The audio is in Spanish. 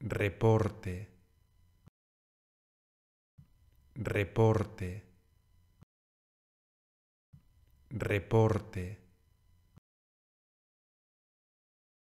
reporte, reporte, reporte.